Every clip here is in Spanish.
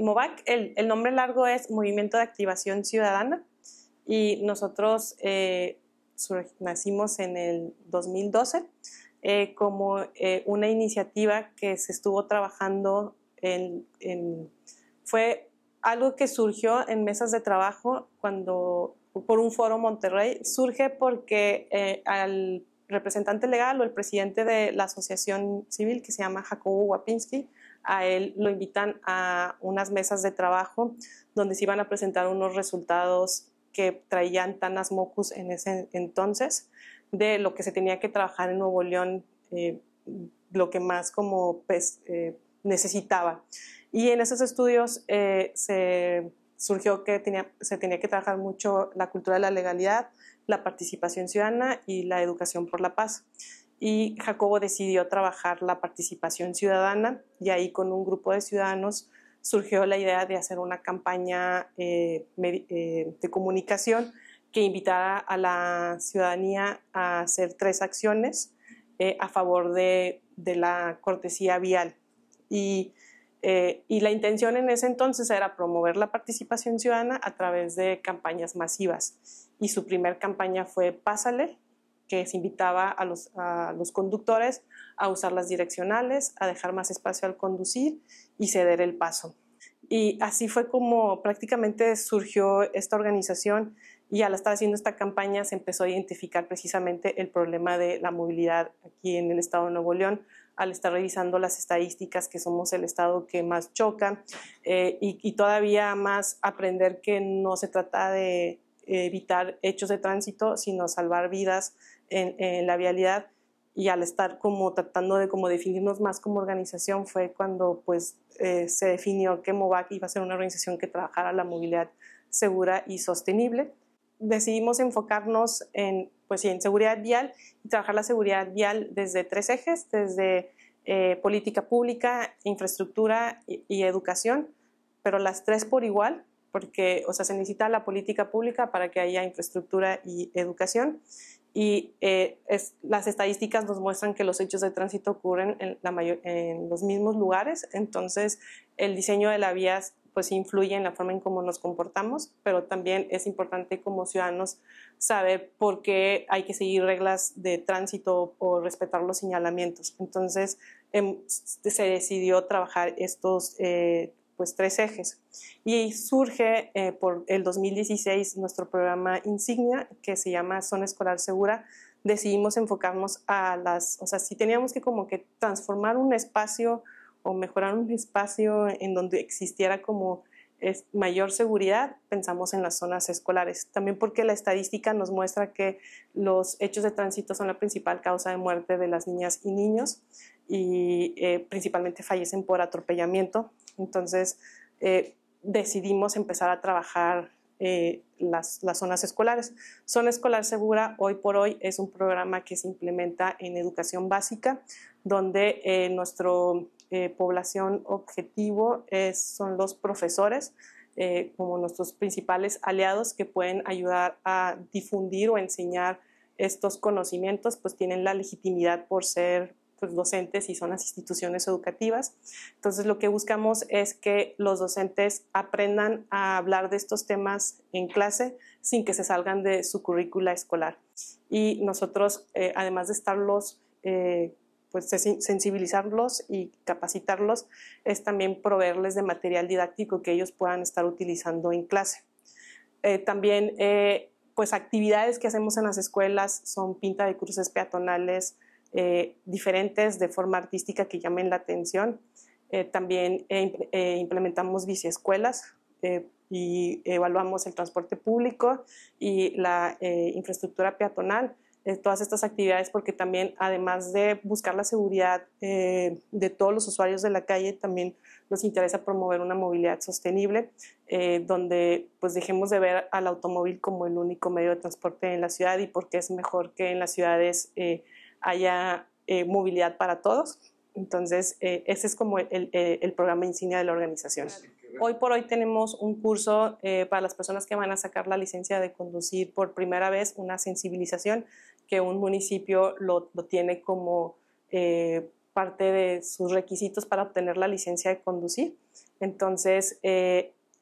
MOVAC, el, nombre largo es Movimiento de Activación Ciudadana y nosotros eh, nacimos en el 2012 eh, como eh, una iniciativa que se estuvo trabajando en, fue algo que surgió en mesas de trabajo cuando por un foro Monterrey surge porque al representante legal o el presidente de la asociación civil que se llama Jacobo Wapinski a él lo invitan a unas mesas de trabajo donde se iban a presentar unos resultados que traían Tanas Mocus en ese entonces de lo que se tenía que trabajar en Nuevo León, eh, lo que más como pues, eh, necesitaba. Y en esos estudios eh, se surgió que se tenía que trabajar mucho la cultura de la legalidad, la participación ciudadana y la educación por la paz y Jacobo decidió trabajar la participación ciudadana y ahí con un grupo de ciudadanos surgió la idea de hacer una campaña eh, eh, de comunicación que invitara a la ciudadanía a hacer tres acciones eh, a favor de, la cortesía vial. Y, la intención en ese entonces era promover la participación ciudadana a través de campañas masivas. Y su primer campaña fue Pásale, que se invitaba a los, conductores a usar las direccionales, a dejar más espacio al conducir y ceder el paso. Y así fue como prácticamente surgió esta organización y al estar haciendo esta campaña se empezó a identificar precisamente el problema de la movilidad aquí en el estado de Nuevo León, al estar revisando las estadísticas que somos el estado que más choca eh, y, todavía más aprender que no se trata de, eh, evitar hechos de tránsito, sino salvar vidas en, la vialidad y al estar como tratando de como definirnos más como organización fue cuando pues eh, se definió que MOVAC iba a ser una organización que trabajara la movilidad segura y sostenible. Decidimos enfocarnos en, pues, en seguridad vial y trabajar la seguridad vial desde tres ejes, desde eh, política pública, infraestructura y educación, pero las tres por igual porque o sea, se necesita la política pública para que haya infraestructura y educación. Y eh, las estadísticas nos muestran que los hechos de tránsito ocurren en, la en los mismos lugares, entonces el diseño de la vías pues influye en la forma en cómo nos comportamos, pero también es importante como ciudadanos saber por qué hay que seguir reglas de tránsito o respetar los señalamientos. Entonces em, se decidió trabajar estos eh, pues tres ejes. Y surge eh, por el 2016 nuestro programa insignia que se llama Zona Escolar Segura. Decidimos enfocarnos a las, o sea, si teníamos que como que transformar un espacio o mejorar un espacio en donde existiera como es mayor seguridad, pensamos en las zonas escolares. También porque la estadística nos muestra que los hechos de tránsito son la principal causa de muerte de las niñas y niños y eh, principalmente fallecen por atropellamiento. Entonces eh, decidimos empezar a trabajar eh, las, zonas escolares. Zona Escolar Segura hoy por hoy es un programa que se implementa en educación básica, donde nuestra población objetivo son los profesores. como nuestros principales aliados que pueden ayudar a difundir o enseñar estos conocimientos pues tienen la legitimidad por ser pues, docentes y son las instituciones educativas. Entonces lo que buscamos es que los docentes aprendan a hablar de estos temas en clase sin que se salgan de su currícula escolar. Y nosotros, eh, además de estarlos... Eh, pues sensibilizarlos y capacitarlos es también proveerles de material didáctico que ellos puedan estar utilizando en clase. Eh, también, pues actividades que hacemos en las escuelas son pinta de cruces peatonales, eh, diferentes de forma artística que llamen la atención. Eh, también eh, eh, implementamos biciescuelas y evaluamos el transporte público y la infraestructura peatonal. todas estas actividades porque también, además de buscar la seguridad de todos los usuarios de la calle, también nos interesa promover una movilidad sostenible, donde pues dejemos de ver al automóvil como el único medio de transporte en la ciudad y porque es mejor que en las ciudades haya eh, movilidad para todos. Entonces, eh, ese es como eh, el, programa insignia de la organización. Hoy por hoy tenemos un curso para las personas que van a sacar la licencia de conducir por primera vez, una sensibilización que un municipio lo, tiene como parte de sus requisitos para obtener la licencia de conducir. Entonces,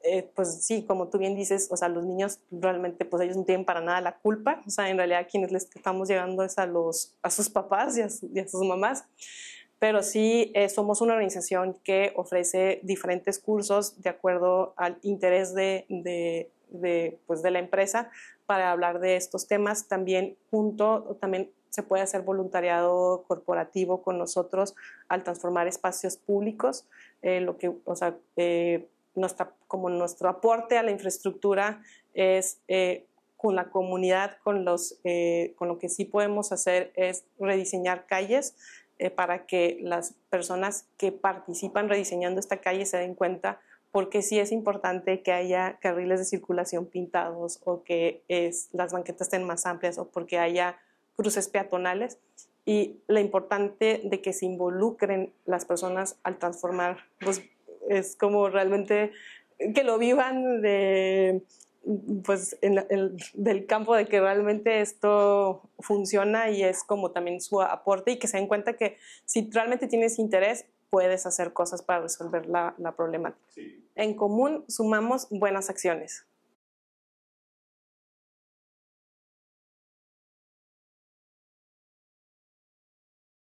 eh, pues sí, como tú bien dices, o sea, los niños realmente, pues ellos no tienen para nada la culpa, o sea, en realidad quienes les estamos llegando es a, los, a sus papás y a, sus mamás, pero sí eh, somos una organización que ofrece diferentes cursos de acuerdo al interés de, de, pues, de la empresa para hablar de estos temas, también junto, también se puede hacer voluntariado corporativo con nosotros al transformar espacios públicos, eh, lo que, o sea, como nuestro aporte a la infraestructura es eh, con la comunidad, con, los, eh, con lo que sí podemos hacer es rediseñar calles eh, para que las personas que participan rediseñando esta calle se den cuenta porque sí es importante que haya carriles de circulación pintados o que las banquetas estén más amplias o porque haya cruces peatonales y lo importante de que se involucren las personas al transformar los, es como realmente que lo vivan de, pues, del campo de que realmente esto funciona y es como también su aporte y que se den cuenta que si realmente tienes interés, puedes hacer cosas para resolver la, problemática. En común sumamos buenas acciones.